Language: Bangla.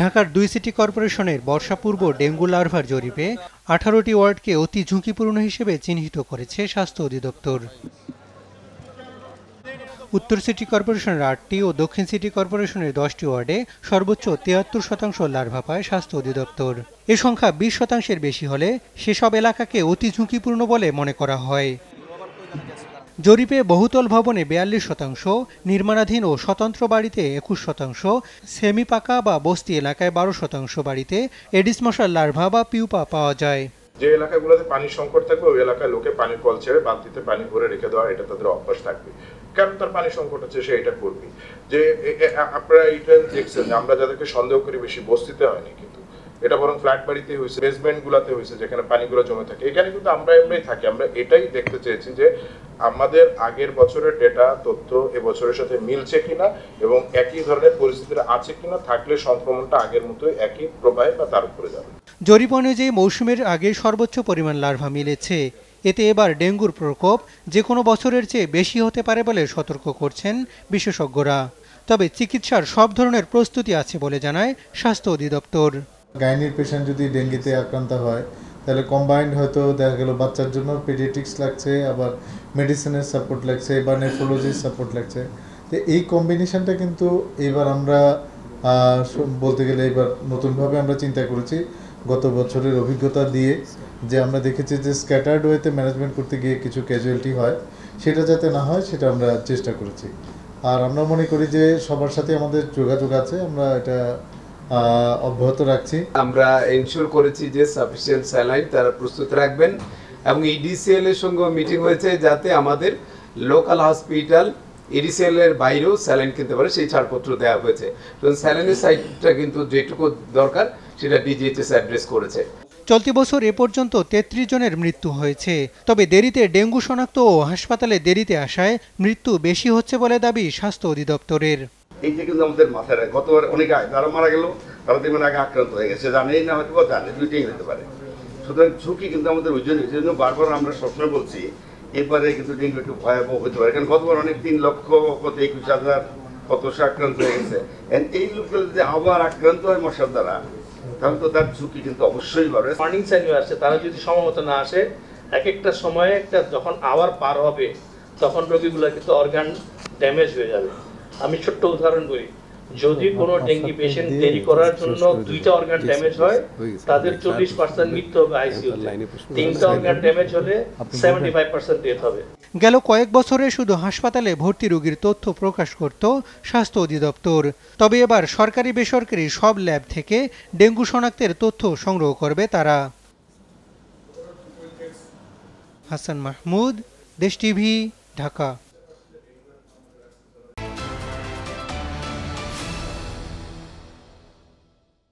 ঢাকার দুই সিটি কর্পোরেশনের বর্ষাপূর্ব ডেঙ্গু লার্ভার জরিপে আঠারোটি ওয়ার্ডকে অতি ঝুঁকিপূর্ণ হিসেবে চিহ্নিত করেছে স্বাস্থ্য অধিদপ্তর উত্তর সিটি কর্পোরেশনের আটটি ও দক্ষিণ সিটি কর্পোরেশনের দশটি ওয়ার্ডে সর্বোচ্চ তিয়াত্তর শতাংশ লার্ভা পায় স্বাস্থ্য অধিদপ্তর এ সংখ্যা বিশ শতাংশের বেশি হলে সেসব এলাকাকে অতি ঝুঁকিপূর্ণ বলে মনে করা হয় জরিপে বহুতল ভবনে বিয়াল্লিশ শতাংশ নির্মাণাধীন ও স্বতন্ত্র বাড়িতে একুশ শতাংশ সেমি পাকা বা বস্তি এলাকায় বারো শতাংশ বাড়িতে এডিস মশার লার্ভা বা পিউপা পাওয়া যায় যে এলাকাগুলোতে পানির সংকট থাকবে ওই এলাকায় লোকে পানির কল ছেড়ে বালতিতে পানি ভরে রেখে দেওয়া এটা তাদের অভ্যাস থাকবে কেন তার পানি সংকট হচ্ছে সে এটা করবে যে আপনারা এটা দেখছেন আমরা যাদেরকে সন্দেহ করি বেশি বস্তিতে হয়নি কিন্তু এটা বরং ফ্ল্যাট বাড়িতে হয়েছে বেসমেন্ট গুলাতে হয়েছে যেখানে পানিগুলো জমে থাকে এখানে কিন্তু আমরা এমনি থাকি আমরা এটাই দেখতে চেয়েছি যে আমাদের আগের বছরের ডেটা তথ্য এবছরের সাথে মিলছে কিনা এবং একই ধরনের পরিস্থিতির আছে কিনা থাকলে সংক্রমণটা আগের মতোই একই প্রবাহে বা তার উপরে যাবে জরিপ অনুযায়ী মৌসুমের আগে সর্বোচ্চ পরিমাণ লার্ভা মিলেছে এতে এবার ডেঙ্গুর প্রকোপ যে কোনো বছরের চেয়ে বেশি হতে পারে বলে সতর্ক করছেন বিশেষজ্ঞরা তবে চিকিৎসার সব ধরনের প্রস্তুতি আছে বলে জানায় স্বাস্থ্য অধিদপ্তর গাইনির পেশেন্ট যদি ডেঙ্গিতে আক্রান্ত হয় তাহলে কম্বাইন্ড হয়তো দেখা গেল বাচ্চার জন্য পেডিয়াটিক্স লাগছে আবার মেডিসিনের সাপোর্ট লাগছে বা নেফোলজির সাপোর্ট লাগছে তো এই কম্বিনেশনটা কিন্তু এবার আমরা বলতে গেলে এবার নতুনভাবে আমরা চিন্তা করেছি গত বছরের অভিজ্ঞতা দিয়ে যে আমরা দেখেছি যে স্ক্যাটার্ড ওয়েতে ম্যানেজমেন্ট করতে গিয়ে কিছু ক্যাজুয়ালিটি হয় সেটা যাতে না হয় সেটা আমরা চেষ্টা করেছি আর আমরা মনে করি যে সবার সাথে আমাদের যোগাযোগ আছে আমরা এটা অব্যাহত রাখছি আমরা এনশিওর করেছি যে সাফিসিয়েন্ট স্যালাইন তারা প্রস্তুত রাখবেন এবং ইডিসিএল এর সঙ্গে মিটিং হয়েছে যাতে আমাদের লোকাল হসপিটাল ইডিসিএল এর বাইরেও স্যালাইন কিনতে পারে সেই ছাড়পত্র দেওয়া হয়েছে তো স্যালাইনের সাইটটা কিন্তু যেটুকু দরকার সেটা ডিজিএইচএস অ্যাড্রেস করেছে চলতি বছর এ পর্যন্ত তেত্রিশ জনের মৃত্যু হয়েছে তবে দেরিতে ডেঙ্গু শনাক্ত ও হাসপাতালে দেরিতে আসায় মৃত্যু বেশি হচ্ছে বলে দাবি স্বাস্থ্য অধিদপ্তরের এইটা কিন্তু আমাদের মাথায় রাখে গতবার অনেক আয় তারা মারা গেল তারা তিন আগে আক্রান্ত হয়ে গেছে জানেই না হয়তো বা জানে দুইটাই হতে পারে সুতরাং ঝুঁকি কিন্তু আমাদের ওই জন্য জন্য বারবার আমরা সবসময় বলছি এবারে কিন্তু ডেঙ্গু একটু ভয়াবহ হতে পারে কারণ গতবার অনেক তিন লক্ষ কত একুশ হাজার কত আক্রান্ত হয়ে গেছে এই লোকগুলো যদি আবার আক্রান্ত হয় মশার দ্বারা তাহলে তো তার ঝুঁকি কিন্তু অবশ্যই বাড়বে মর্নিং সাইনও আসে তারা যদি সময়মতো না আসে এক একটা সময়ে একটা যখন আবার পার হবে তখন রোগীগুলো কিন্তু অর্গান ড্যামেজ হয়ে যাবে আমি ছোট্ট উদাহরণ বলি যদি হ্যাঁ, কোনো ডেঙ্গি পেশেন্ট দেরি করার জন্য দুইটা অর্গান ড্যামেজ হয় তাদের হ্যাঁ, চল্লিশ পার্সেন্ট মৃত্যু হবে আইসিউ হ্যাঁ, তিনটা অর্গান ড্যামেজ হলে সেভেন্টি ফাইভ পার্সেন্ট ডেথ হবে গেল কয়েক বছরে শুধু হাসপাতালে ভর্তি রোগীর তথ্য প্রকাশ করত স্বাস্থ্য অধিদপ্তর তবে এবার সরকারি বেসরকারি সব ল্যাব থেকে ডেঙ্গু শনাক্তের তথ্য সংগ্রহ করবে তারা হাসান মাহমুদ দেশ টিভি ঢাকা